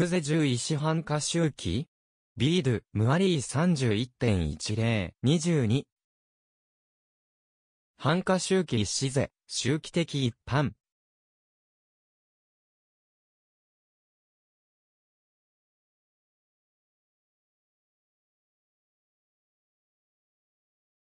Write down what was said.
クゼ10石半化周期ビール、ムアリー31.1022。半加周期石ゼ、周期的一般。